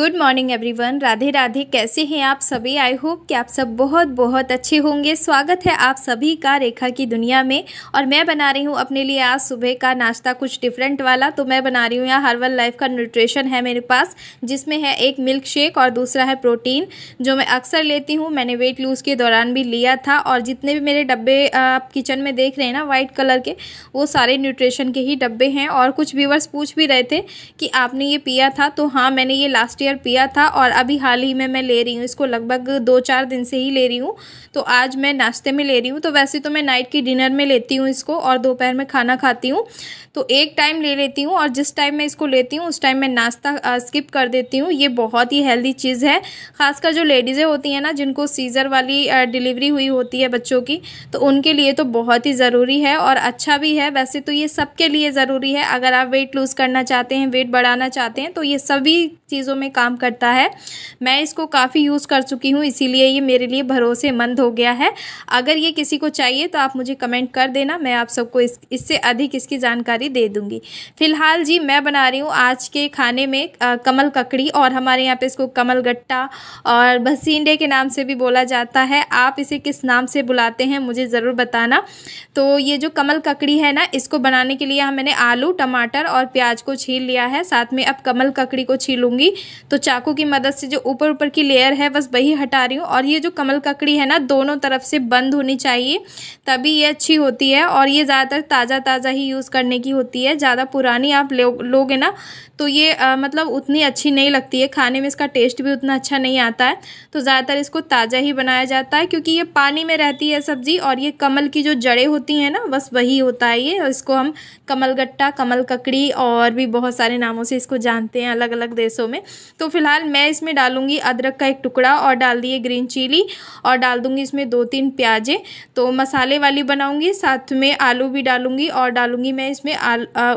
good morning everyone Radhe Radhe कैसे हैं आप सभी आई होप कि आप सब बहुत बहुत अच्छे होंगे स्वागत है आप सभी का रेखा की दुनिया में और मैं बना रही हूँ अपने लिए आज सुबह का नाश्ता कुछ डिफरेंट वाला तो मैं बना रही हूँ यहाँ हर्बल लाइफ का न्यूट्रिशन है मेरे पास जिसमें है एक मिल्क शेक और दूसरा है प्रोटीन जो मैं अक्सर लेती हूँ मैंने वेट लूज़ के दौरान भी लिया था और जितने भी मेरे डब्बे आप किचन में देख रहे हैं ना वाइट कलर के वो सारे न्यूट्रिशन के ही डब्बे हैं और कुछ व्यूवर्स पूछ भी रहे थे कि आपने ये पिया था तो हाँ मैंने ये लास्ट ईयर शेयर पिया था और अभी हाल ही में मैं ले रही हूँ इसको लगभग दो चार दिन से ही ले रही हूँ तो आज मैं नाश्ते में ले रही हूँ तो वैसे तो मैं नाइट की डिनर में लेती हूँ इसको और दोपहर में खाना खाती हूँ तो एक टाइम ले लेती हूँ और जिस टाइम मैं इसको लेती हूँ उस टाइम मैं नाश्ता स्किप कर देती हूँ ये बहुत ही हेल्दी चीज़ है ख़ासकर जो लेडीज़ें होती हैं ना जिनको सीज़र वाली डिलीवरी हुई होती है बच्चों की तो उनके लिए तो बहुत ही ज़रूरी है और अच्छा भी है वैसे तो ये सबके लिए ज़रूरी है अगर आप वेट लूज़ करना चाहते हैं वेट बढ़ाना चाहते हैं तो ये सभी चीज़ों में काम करता है मैं इसको काफ़ी यूज़ कर चुकी हूँ इसीलिए ये मेरे लिए भरोसेमंद हो गया है अगर ये किसी को चाहिए तो आप मुझे कमेंट कर देना मैं आप सबको इस इससे अधिक इसकी जानकारी दे दूँगी फ़िलहाल जी मैं बना रही हूँ आज के खाने में आ, कमल ककड़ी और हमारे यहाँ पे इसको कमल गट्टा और भसीडे के नाम से भी बोला जाता है आप इसे किस नाम से बुलाते हैं मुझे ज़रूर बताना तो ये जो कमल ककड़ी है ना इसको बनाने के लिए मैंने आलू टमाटर और प्याज को छील लिया है साथ में अब कमल ककड़ी को छीलूँगी तो चाकू की मदद से जो ऊपर ऊपर की लेयर है बस वही हटा रही हूँ और ये जो कमल ककड़ी है ना दोनों तरफ से बंद होनी चाहिए तभी ये अच्छी होती है और ये ज़्यादातर ताज़ा ताज़ा ही यूज़ करने की होती है ज़्यादा पुरानी आप लोगे ना तो ये आ, मतलब उतनी अच्छी नहीं लगती है खाने में इसका टेस्ट भी उतना अच्छा नहीं आता है तो ज़्यादातर इसको ताज़ा ही बनाया जाता है क्योंकि ये पानी में रहती है सब्ज़ी और ये कमल की जो जड़ें होती हैं ना बस वही होता है ये और इसको हम कमल गट्टा कमल ककड़ी और भी बहुत सारे नामों से इसको जानते हैं अलग अलग देशों में तो फिलहाल मैं इसमें डालूंगी अदरक का एक टुकड़ा और डाल दिए ग्रीन चिली और डाल दूंगी इसमें दो तीन प्याजें तो मसाले वाली बनाऊंगी साथ में आलू भी डालूंगी और डालूंगी मैं इसमें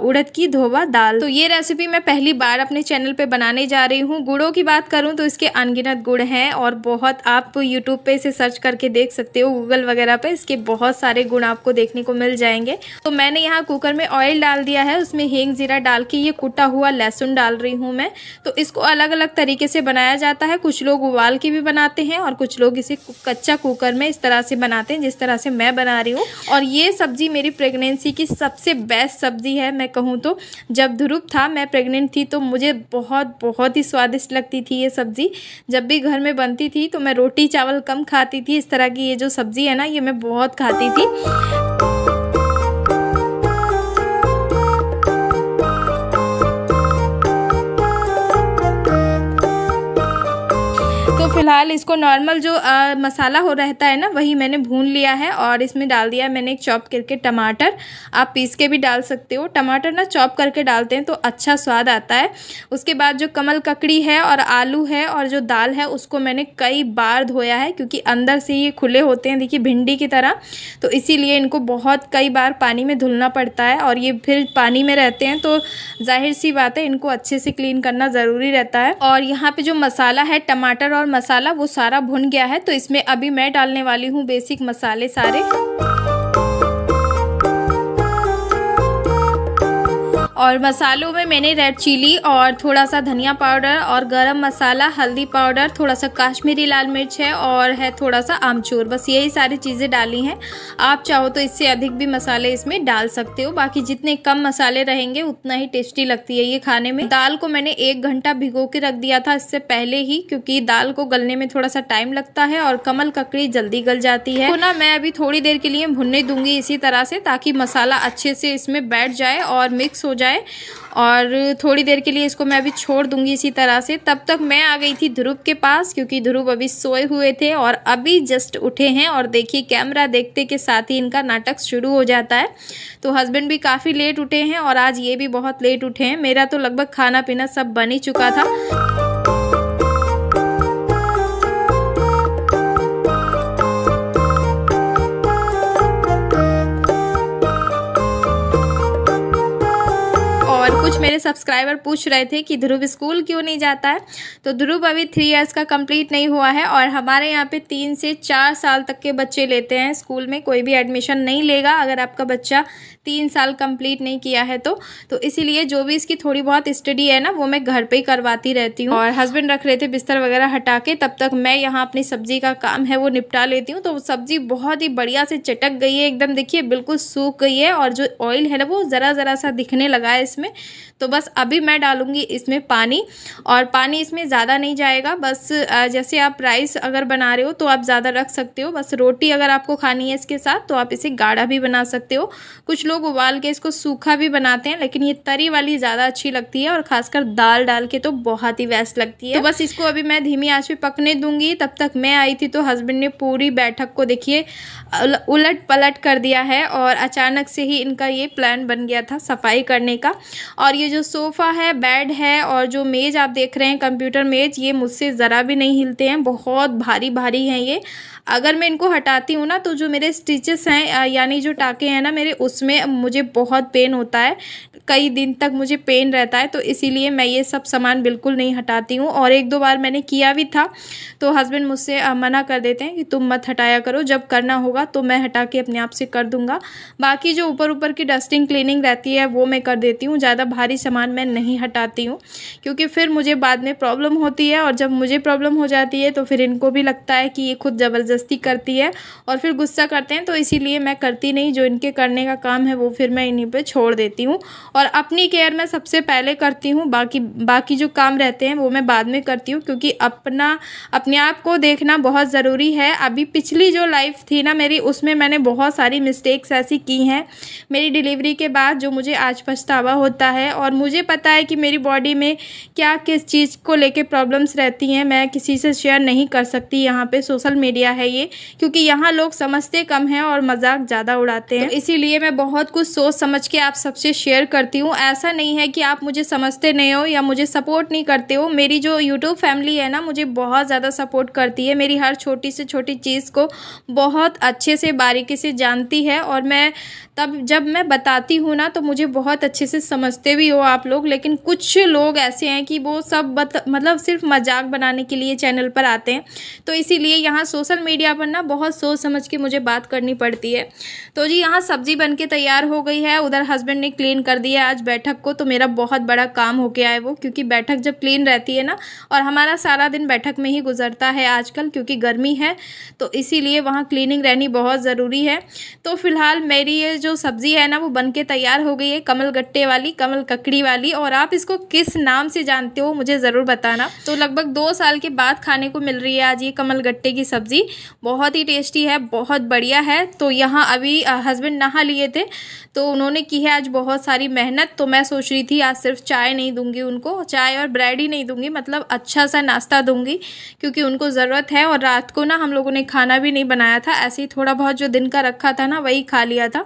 उड़द की धोवा दाल तो ये रेसिपी मैं पहली बार अपने चैनल पर बनाने जा रही हूँ गुड़ों की बात करूँ तो इसके अनगिनत गुड़ हैं और बहुत आप यूट्यूब पर इसे सर्च करके देख सकते हो गूगल वगैरह पर इसके बहुत सारे गुण आपको देखने को मिल जाएंगे तो मैंने यहाँ कुकर में ऑयल डाल दिया है उसमें हेंग जीरा डाल के ये कुटा हुआ लहसुन डाल रही हूँ मैं तो इसको अलग अलग तरीके से बनाया जाता है कुछ लोग उबाल के भी बनाते हैं और कुछ लोग इसे कच्चा कुकर में इस तरह से बनाते हैं जिस तरह से मैं बना रही हूँ और ये सब्ज़ी मेरी प्रेगनेंसी की सबसे बेस्ट सब्ज़ी है मैं कहूँ तो जब ध्रुव था मैं प्रेग्नेंट थी तो मुझे बहुत बहुत ही स्वादिष्ट लगती थी ये सब्ज़ी जब भी घर में बनती थी तो मैं रोटी चावल कम खाती थी इस तरह की ये जो सब्ज़ी है ना ये मैं बहुत खाती थी फिलहाल इसको नॉर्मल जो आ, मसाला हो रहता है ना वही मैंने भून लिया है और इसमें डाल दिया मैंने एक चॉप करके टमाटर आप पीस के भी डाल सकते हो टमाटर ना चॉप करके डालते हैं तो अच्छा स्वाद आता है उसके बाद जो कमल ककड़ी है और आलू है और जो दाल है उसको मैंने कई बार धोया है क्योंकि अंदर से ये खुले होते हैं देखिए भिंडी की तरह तो इसीलिए इनको बहुत कई बार पानी में धुलना पड़ता है और ये फिर पानी में रहते हैं तो जाहिर सी बात है इनको अच्छे से क्लीन करना ज़रूरी रहता है और यहाँ पर जो मसाला है टमाटर और मसाला मसाला वो सारा भुन गया है तो इसमें अभी मैं डालने वाली हूँ बेसिक मसाले सारे और मसालों में मैंने रेड चिली और थोड़ा सा धनिया पाउडर और गरम मसाला हल्दी पाउडर थोड़ा सा काश्मीरी लाल मिर्च है और है थोड़ा सा आमचूर बस यही सारी चीज़ें डाली हैं आप चाहो तो इससे अधिक भी मसाले इसमें डाल सकते हो बाकी जितने कम मसाले रहेंगे उतना ही टेस्टी लगती है ये खाने में दाल को मैंने एक घंटा भिगो के रख दिया था इससे पहले ही क्योंकि दाल को गलने में थोड़ा सा टाइम लगता है और कमल ककड़ी जल्दी गल जाती है तो ना मैं अभी थोड़ी देर के लिए भुनने दूंगी इसी तरह से ताकि मसाला अच्छे से इसमें बैठ जाए और मिक्स हो जाए है और थोड़ी देर के लिए इसको मैं अभी छोड़ दूंगी इसी तरह से तब तक मैं आ गई थी ध्रुव के पास क्योंकि ध्रुव अभी सोए हुए थे और अभी जस्ट उठे हैं और देखिए कैमरा देखते के साथ ही इनका नाटक शुरू हो जाता है तो हस्बैंड भी काफ़ी लेट उठे हैं और आज ये भी बहुत लेट उठे हैं मेरा तो लगभग खाना पीना सब बन ही चुका था कुछ मेरे सब्सक्राइबर पूछ रहे थे कि ध्रुव स्कूल क्यों नहीं जाता है तो ध्रुव अभी थ्री इयर्स का कंप्लीट नहीं हुआ है और हमारे यहाँ पे तीन से चार साल तक के बच्चे लेते हैं स्कूल में कोई भी एडमिशन नहीं लेगा अगर आपका बच्चा तीन साल कंप्लीट नहीं किया है तो तो इसीलिए जो भी इसकी थोड़ी बहुत स्टडी है ना वो मैं घर पे ही करवाती रहती हूँ और हस्बैंड रख रहे थे बिस्तर वगैरह हटा के तब तक मैं यहाँ अपनी सब्जी का काम है वो निपटा लेती हूँ तो सब्जी बहुत ही बढ़िया से चटक गई है एकदम देखिए बिल्कुल सूख गई है और जो ऑयल है ना वो ज़रा ज़रा सा दिखने लगा है इसमें तो बस अभी मैं डालूँगी इसमें पानी और पानी इसमें ज़्यादा नहीं जाएगा बस जैसे आप राइस अगर बना रहे हो तो आप ज़्यादा रख सकते हो बस रोटी अगर आपको खानी है इसके साथ तो आप इसे गाढ़ा भी बना सकते हो कुछ लोग लोग उबाल के इसको सूखा भी बनाते हैं लेकिन ये तरी वाली ज़्यादा अच्छी लगती है और खासकर दाल डाल के तो बहुत ही वेस्ट लगती है तो बस इसको अभी मैं धीमी आँच पे पकने दूंगी तब तक मैं आई थी तो हस्बैंड ने पूरी बैठक को देखिए उलट पलट कर दिया है और अचानक से ही इनका ये प्लान बन गया था सफाई करने का और ये जो सोफ़ा है बेड है और जो मेज़ आप देख रहे हैं कंप्यूटर मेज़ ये मुझसे ज़रा भी नहीं हिलते हैं बहुत भारी भारी हैं ये अगर मैं इनको हटाती हूँ ना तो जो मेरे स्टिचेस हैं यानी जो टाके हैं ना मेरे उसमें मुझे बहुत पेन होता है कई दिन तक मुझे पेन रहता है तो इसीलिए मैं ये सब सामान बिल्कुल नहीं हटाती हूँ और एक दो बार मैंने किया भी था तो हस्बैंड मुझसे मना कर देते हैं कि तुम मत हटाया करो जब करना होगा तो मैं हटा के अपने आप से कर दूँगा बाकी जो ऊपर ऊपर की डस्टिंग क्लीनिंग रहती है वो मैं कर देती हूँ ज़्यादा भारी सामान मैं नहीं हटाती हूँ क्योंकि फिर मुझे बाद में प्रॉब्लम होती है और जब मुझे प्रॉब्लम हो जाती है तो फिर इनको भी लगता है कि ये खुद ज़बरदस्ती करती है और फिर गुस्सा करते हैं तो इसीलिए मैं करती नहीं जो इनके करने का काम है है वो फिर मैं इन्हीं पे छोड़ देती हूँ और अपनी केयर मैं सबसे पहले करती हूँ बाकी बाकी जो काम रहते हैं वो मैं बाद में करती हूँ क्योंकि अपना अपने आप को देखना बहुत ज़रूरी है अभी पिछली जो लाइफ थी ना मेरी उसमें मैंने बहुत सारी मिस्टेक्स ऐसी की हैं मेरी डिलीवरी के बाद जो मुझे आज पछतावा होता है और मुझे पता है कि मेरी बॉडी में क्या किस चीज़ को लेकर प्रॉब्लम्स रहती हैं मैं किसी से शेयर नहीं कर सकती यहाँ पर सोशल मीडिया है ये क्योंकि यहाँ लोग समझते कम हैं और मजाक ज़्यादा उड़ाते हैं तो इसीलिए मैं बहुत बहुत कुछ सोच समझ के आप सबसे शेयर करती हूँ ऐसा नहीं है कि आप मुझे समझते नहीं हो या मुझे सपोर्ट नहीं करते हो मेरी जो यूट्यूब फैमिली है ना मुझे बहुत ज़्यादा सपोर्ट करती है मेरी हर छोटी से छोटी चीज़ को बहुत अच्छे से बारीकी से जानती है और मैं तब जब मैं बताती हूँ ना तो मुझे बहुत अच्छे से समझते भी हो आप लोग लेकिन कुछ लोग ऐसे हैं कि वो सब बत, मतलब सिर्फ मजाक बनाने के लिए चैनल पर आते हैं तो इसीलिए यहाँ सोशल मीडिया पर ना बहुत सोच समझ के मुझे बात करनी पड़ती है तो जी यहाँ सब्ज़ी बन के तैयार हो गई है उधर हस्बैंड ने क्लीन कर दिया आज बैठक को तो मेरा बहुत बड़ा काम हो गया है वो क्योंकि बैठक जब क्लीन रहती है ना और हमारा सारा दिन बैठक में ही गुजरता है आजकल क्योंकि गर्मी है तो इसीलिए वहाँ क्लीनिंग रहनी बहुत ज़रूरी है तो फिलहाल मेरी ये जो सब्ज़ी है ना वो बनके तैयार हो गई है कमल गट्टे वाली कमल ककड़ी वाली और आप इसको किस नाम से जानते हो मुझे ज़रूर बताना तो लगभग दो साल के बाद खाने को मिल रही है आज ये कमल गट्टे की सब्ज़ी बहुत ही टेस्टी है बहुत बढ़िया है तो यहाँ अभी हस्बैंड नहा लिए थे तो उन्होंने की है आज बहुत सारी मेहनत तो मैं सोच रही थी आज सिर्फ चाय नहीं दूंगी उनको चाय और ब्रेड ही नहीं दूंगी मतलब अच्छा सा नाश्ता दूंगी क्योंकि उनको ज़रूरत है और रात को ना हम लोगों ने खाना भी नहीं बनाया था ऐसे ही थोड़ा बहुत जो दिन का रखा था ना वही खा लिया था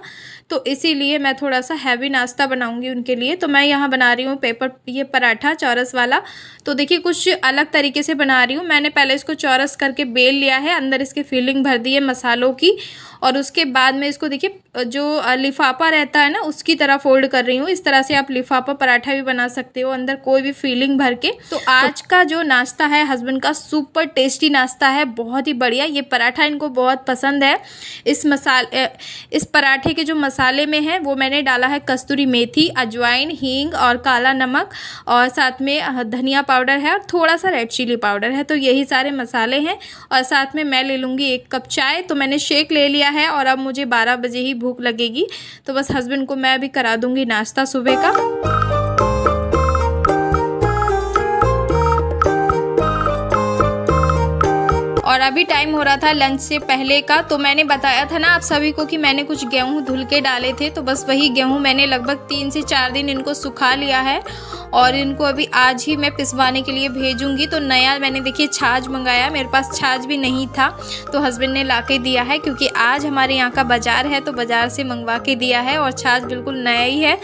तो इसीलिए मैं थोड़ा सा हैवी नाश्ता बनाऊंगी उनके लिए तो मैं यहाँ बना रही हूँ पेपर ये पराठा चौरस वाला तो देखिए कुछ अलग तरीके से बना रही हूँ मैंने पहले इसको चौरस करके बेल लिया है अंदर इसकी फीलिंग भर दी है मसालों की और उसके बाद में इसको देखिए जो लिफाफा रहता है ना उसकी तरह फोल्ड कर रही हूँ इस तरह से आप लिफाफा पराठा भी बना सकते हो अंदर कोई भी फीलिंग भर के तो, तो आज का जो नाश्ता है हस्बैंड का सुपर टेस्टी नाश्ता है बहुत ही बढ़िया ये पराठा इनको बहुत पसंद है इस मसाले इस पराठे के जो मसाले में है वो मैंने डाला है कस्तूरी मेथी अजवाइन हींग और काला नमक और साथ में धनिया पाउडर है और थोड़ा सा रेड चिली पाउडर है तो यही सारे मसाले हैं और साथ में मैं ले लूँगी एक कप चाय तो मैंने शेक ले लिया गया है और अब मुझे बारह बजे ही भूख लगेगी तो बस हस्बैंड को मैं अभी करा दूंगी नाश्ता सुबह का और अभी टाइम हो रहा था लंच से पहले का तो मैंने बताया था ना आप सभी को कि मैंने कुछ गेहूँ धुल के डाले थे तो बस वही गेहूँ मैंने लगभग तीन से चार दिन इनको सुखा लिया है और इनको अभी आज ही मैं पिसवाने के लिए भेजूंगी तो नया मैंने देखिए छाछ मंगाया मेरे पास छाछ भी नहीं था तो हस्बैंड ने ला के दिया है क्योंकि आज हमारे यहाँ का बाज़ार है तो बाज़ार से मंगवा के दिया है और छाछ बिल्कुल नया ही है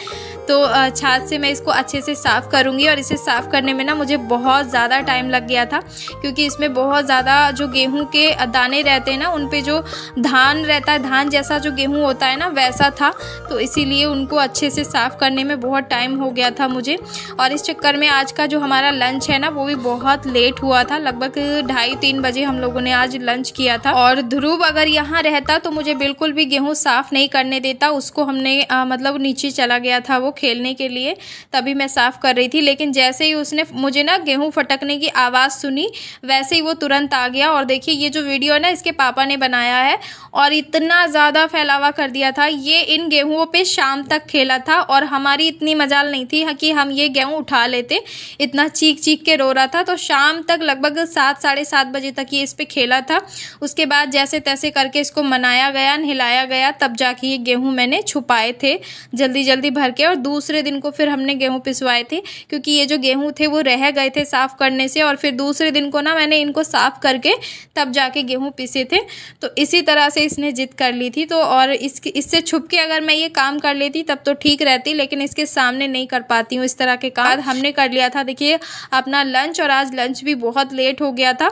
तो छाछ से मैं इसको अच्छे से साफ़ करूँगी और इसे साफ़ करने में ना मुझे बहुत ज़्यादा टाइम लग गया था क्योंकि इसमें बहुत ज़्यादा जो गेहूँ के दाने रहते हैं ना उन पर जो धान रहता है धान जैसा जो गेहूँ होता है ना वैसा था तो इसीलिए उनको अच्छे से साफ़ करने में बहुत टाइम हो गया था मुझे और इस चक्कर में आज का जो हमारा लंच है ना वो भी बहुत लेट हुआ था लगभग ढाई तीन बजे हम लोगों ने आज लंच किया था और ध्रुव अगर यहाँ रहता तो मुझे बिल्कुल भी गेहूँ साफ़ नहीं करने देता उसको हमने आ, मतलब नीचे चला गया था वो खेलने के लिए तभी मैं साफ़ कर रही थी लेकिन जैसे ही उसने मुझे ना गेहूँ फटकने की आवाज़ सुनी वैसे ही वो तुरंत आ गया और देखिए ये जो वीडियो है ना इसके पापा ने बनाया है और इतना ज़्यादा फैलावा कर दिया था ये इन गेहूँ पर शाम तक खेला था और हमारी इतनी मजाल नहीं थी कि हम ये गेहूँ उठा लेते इतना चीख चीख के रो रहा था तो शाम तक लगभग सात साढ़े सात बजे तक ये इस पर खेला था उसके बाद जैसे तैसे करके इसको मनाया गया नहलाया गया तब जाके ये गेहूँ मैंने छुपाए थे जल्दी जल्दी भर के और दूसरे दिन को फिर हमने गेहूँ पिसवाए थे क्योंकि ये जो गेहूँ थे वो रह गए थे साफ़ करने से और फिर दूसरे दिन को ना मैंने इनको साफ़ करके तब जाके गेहूँ पिसे थे तो इसी तरह से इसने जिद कर ली थी तो और इसके इससे छुप के अगर मैं ये काम कर लेती तब तो ठीक रहती लेकिन इसके सामने नहीं कर पाती हूँ इस तरह के काम हमने कर लिया था देखिए अपना लंच और आज लंच भी बहुत लेट हो गया था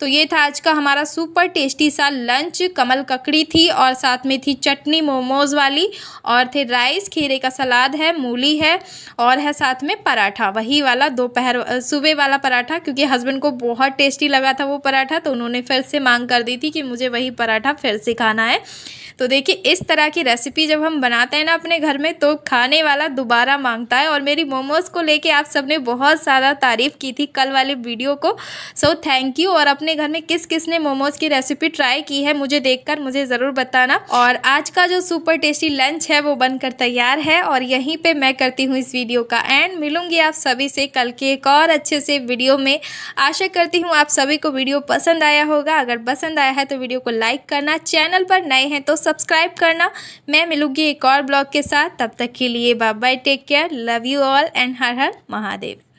तो ये था आज का हमारा सुपर टेस्टी सा लंच कमल ककड़ी थी और साथ में थी चटनी मोमोज वाली और थे राइस खीरे का सलाद है मूली है और है साथ में पराठा वही वाला दोपहर सुबह वाला पराठा क्योंकि हस्बैंड को बहुत टेस्टी लगा था वो पराठा तो उन्होंने फिर से मांग कर दी थी कि मुझे वही पराठा फिर से खाना है तो देखिए इस तरह की रेसिपी जब हम बनाते हैं ना अपने घर में तो खाने वाला दोबारा मांगता है और मेरी मोमोज़ को लेके आप सबने बहुत ज़्यादा तारीफ़ की थी कल वाले वीडियो को सो थैंक यू और अपने घर में किस किस ने मोमोज़ की रेसिपी ट्राई की है मुझे देखकर मुझे ज़रूर बताना और आज का जो सुपर टेस्टी लंच है वो बनकर तैयार है और यहीं पे मैं करती हूँ इस वीडियो का एंड मिलूंगी आप सभी से कल के एक और अच्छे से वीडियो में आशा करती हूँ आप सभी को वीडियो पसंद आया होगा अगर पसंद आया है तो वीडियो को लाइक करना चैनल पर नए हैं तो सब्सक्राइब करना मैं मिलूंगी एक और ब्लॉग के साथ तब तक के लिए bye bye take care love you all and Har Har Mahadev